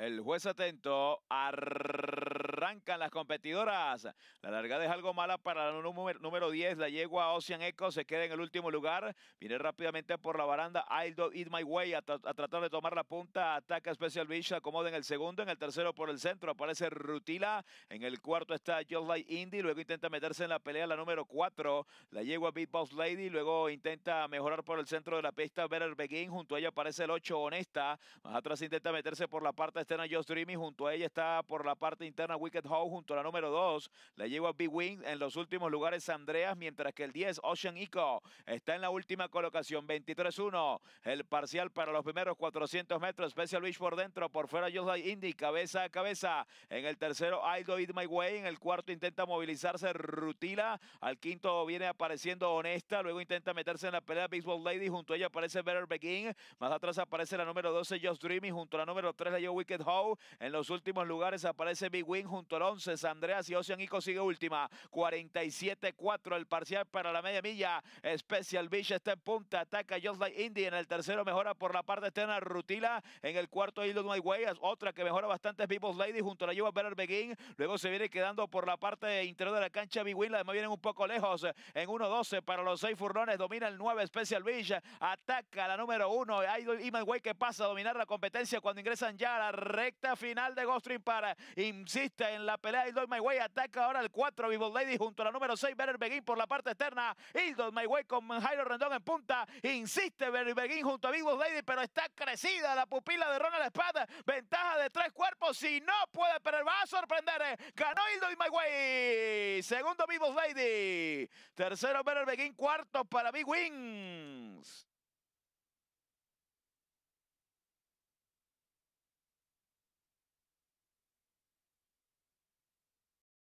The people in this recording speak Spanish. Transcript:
El juez atento. a arrancan las competidoras. La largada es algo mala para la número, 10, la yegua Ocean Echo se queda en el último lugar. Viene rápidamente por la baranda I'll Do It My Way a, tratar de tomar la punta. Ataca Special Beach, acomoda en el segundo, en el tercero por el centro aparece Rutila, en el cuarto está Just Like Indy, luego intenta meterse en la pelea la número 4, la yegua Beatbox Lady, luego intenta mejorar por el centro de la pista Better Begin, junto a ella aparece el 8 Honesta, más atrás intenta meterse por la parte externa Just Dreamy, junto a ella está por la parte interna Wicked Howe junto a la número 2. Le lleva Big Wing en los últimos lugares Andreas, mientras que el 10 Ocean Eco está en la última colocación, 23-1. El parcial para los primeros 400 metros, Special Beach por dentro, por fuera Just Indy, cabeza a cabeza. En el tercero, I do It My Way. En el cuarto intenta movilizarse Rutila. Al quinto viene apareciendo Honesta. Luego intenta meterse en la pelea Ball Lady. Junto a ella aparece Better Begin. Más atrás aparece la número 12 Just Dreamy. Junto a la número 3 la lleva Wicked Howe En los últimos lugares aparece Big Wing junto al 11. Andreas y Ocean sigue última. 47-4 el parcial para la media milla. Special Beach está en punta. Ataca Just Like Indy en el tercero. Mejora por la parte externa Rutila. En el cuarto Hilo Otra que mejora bastante es People's Lady junto a la Yuba Better Begin. Luego se viene quedando por la parte interior de la cancha Big Además vienen un poco lejos. En 1-12 para los seis furrones. Domina el 9 Special Beach. Ataca la número 1. hay Iman Way que pasa a dominar la competencia cuando ingresan ya a la recta final de Ghost para. Insiste en la pelea. my way ataca ahora el 4 Vivo Lady junto a la número 6 Better Begin por la parte externa. Hildo Way con Jairo Rendón en punta. Insiste Better Begin junto a Vivo Lady, pero está crecida la pupila de Ronald Espada. Ventaja de tres cuerpos. Si no puede, pero va a sorprender. Eh. Ganó Hildo Way. Segundo Vivo Lady. Tercero Better Begin. Cuarto para Big Wings.